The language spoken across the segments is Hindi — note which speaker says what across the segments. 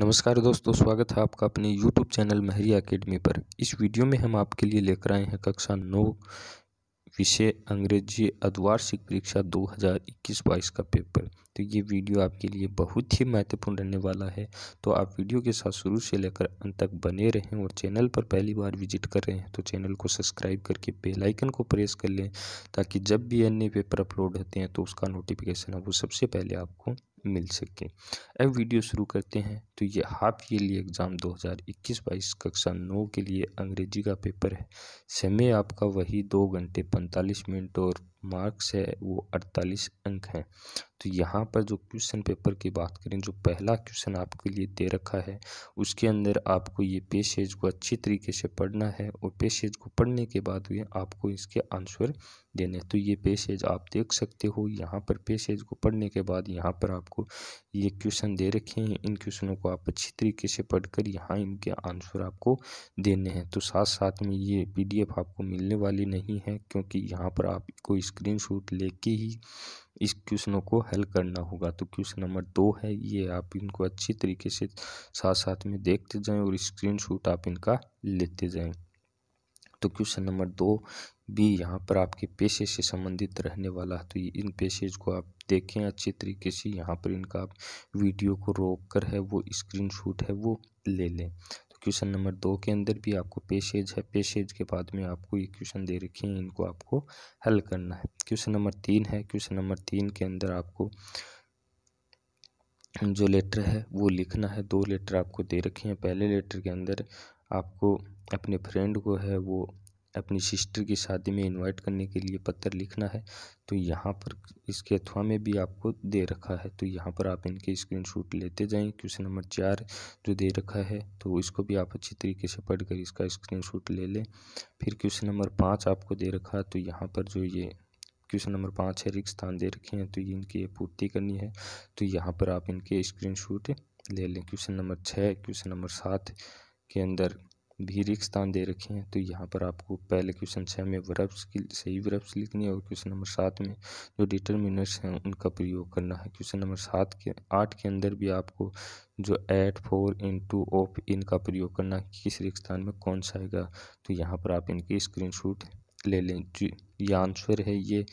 Speaker 1: नमस्कार दोस्तों स्वागत है आपका अपने YouTube चैनल महरी एकेडमी पर इस वीडियो में हम आपके लिए लेकर आए हैं कक्षा नौ विषय अंग्रेजी अद्वार्षिक परीक्षा 2021-22 का पेपर तो ये वीडियो आपके लिए बहुत ही महत्वपूर्ण रहने वाला है तो आप वीडियो के साथ शुरू से लेकर अंत तक बने रहें और चैनल पर पहली बार विजिट कर रहे हैं तो चैनल को सब्सक्राइब करके बेल आइकन को प्रेस कर लें ताकि जब भी अन्य पेपर अपलोड होते हैं तो उसका नोटिफिकेशन है वो सबसे पहले आपको मिल सके अब वीडियो शुरू करते हैं तो ये हाफ ईयरली एग्ज़ाम 2021-22 कक्षा नौ के लिए अंग्रेजी का पेपर है समय आपका वही दो घंटे पैंतालीस मिनट और मार्क्स है वो अड़तालीस अंक हैं तो यहाँ पर जो क्वेश्चन पेपर की बात करें जो पहला क्वेश्चन आपके लिए दे रखा है उसके अंदर आपको ये पेशेज को अच्छी तरीके से पढ़ना है और पेशेज को पढ़ने के बाद भी आपको इसके आंसर देने तो ये पेशेज आप देख सकते हो यहाँ पर पेशेज को पढ़ने के बाद यहाँ पर आपको ये क्वेश्चन दे रखे हैं इन क्वेश्चनों को आप अच्छी तरीके से पढ़कर यहाँ इनके आंसर आपको देने हैं तो साथ साथ में ये पीडीएफ आपको मिलने वाली नहीं है क्योंकि यहाँ पर आपको इस स्क्रीनशॉट लेके ही इस क्वेश्चनों को हल करना होगा तो क्वेश्चन नंबर दो है ये आप इनको अच्छी तरीके से साथ साथ में देखते जाएं और स्क्रीनशॉट आप इनका लेते जाएं तो क्वेश्चन नंबर दो भी यहाँ पर आपके पेशे से संबंधित रहने वाला है तो इन पेशेज को आप देखें अच्छे तरीके से यहाँ पर इनका आप वीडियो को रोक कर है वो स्क्रीनशॉट है वो ले लें क्वेश्चन नंबर दो के अंदर भी आपको पेशेज है पेशेज के बाद में आपको ये क्वेश्चन दे रखे हैं इनको आपको हल करना है क्वेश्चन नंबर तीन है क्वेश्चन नंबर तीन के अंदर आपको जो लेटर है वो लिखना है दो लेटर आपको दे रखे हैं पहले लेटर के अंदर आपको अपने फ्रेंड को है वो अपनी सिस्टर की शादी में इनवाइट करने के लिए पत्र लिखना है तो यहाँ पर इसके अथवा में भी आपको दे रखा है तो यहाँ पर आप इनके स्क्रीनशॉट लेते जाएं क्वेश्चन नंबर चार जो दे रखा है तो इसको भी आप अच्छी तरीके से पढ़कर इसका स्क्रीनशॉट ले लें फिर क्वेश्चन नंबर पाँच आपको दे रखा है तो यहाँ पर जो ये क्वेश्चन नंबर पाँच है रिक्त स्थान दे रखे हैं तो ये इनकी पूर्ति करनी है तो यहाँ पर आप इनके स्क्रीन ले लें क्वेश्चन नंबर छः क्वेश्चन नंबर सात के अंदर भी रिक्स स्थान दे रखे हैं तो यहाँ पर आपको पहले क्वेश्चन छः में वर्ब्स की सही वर्ब्स लिखनी है और क्वेश्चन नंबर सात में जो डिटर्मिनर्स हैं उनका प्रयोग करना है क्वेश्चन नंबर सात के आठ के अंदर भी आपको जो eight four in two of इनका प्रयोग करना है किस रिक्त स्थान में कौन सा आएगा तो यहाँ पर आप इनकी स्क्रीन ले लें जी ये आंसर है ये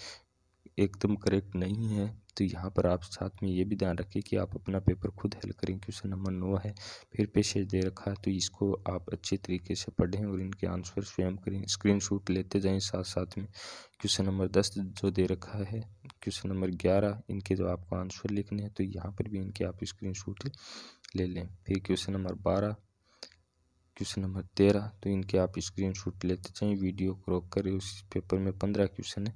Speaker 1: एकदम करेक्ट नहीं है तो यहाँ पर आप साथ में ये भी ध्यान रखें कि आप अपना पेपर खुद हल करें क्वेश्चन नंबर नौ है फिर पेशेज दे रखा है तो इसको आप अच्छे तरीके से पढ़ें और इनके आंसर स्वयं करें स्क्रीनशॉट लेते जाएं साथ साथ में क्वेश्चन नंबर दस जो दे रखा है क्वेश्चन नंबर ग्यारह इनके जो आपको आंसर लिखने हैं तो यहाँ पर भी इनके आप स्क्रीन ले लें फिर क्वेश्चन नंबर बारह क्वेश्चन नंबर तेरह तो इनके आप स्क्रीन लेते जाएँ वीडियो क्रॉक करें उस पेपर में पंद्रह क्वेश्चन है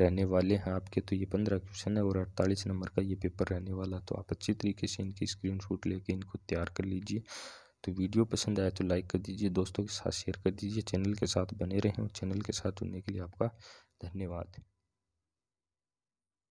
Speaker 1: रहने वाले हैं आपके तो ये पंद्रह क्वेश्चन है और अड़तालीस नंबर का ये पेपर रहने वाला तो आप अच्छी तरीके से इनकी स्क्रीन शूट लेके इनको तैयार कर लीजिए तो वीडियो पसंद आया तो लाइक कर दीजिए दोस्तों के साथ शेयर कर दीजिए चैनल के साथ बने रहें और चैनल के साथ जुड़ने के लिए आपका धन्यवाद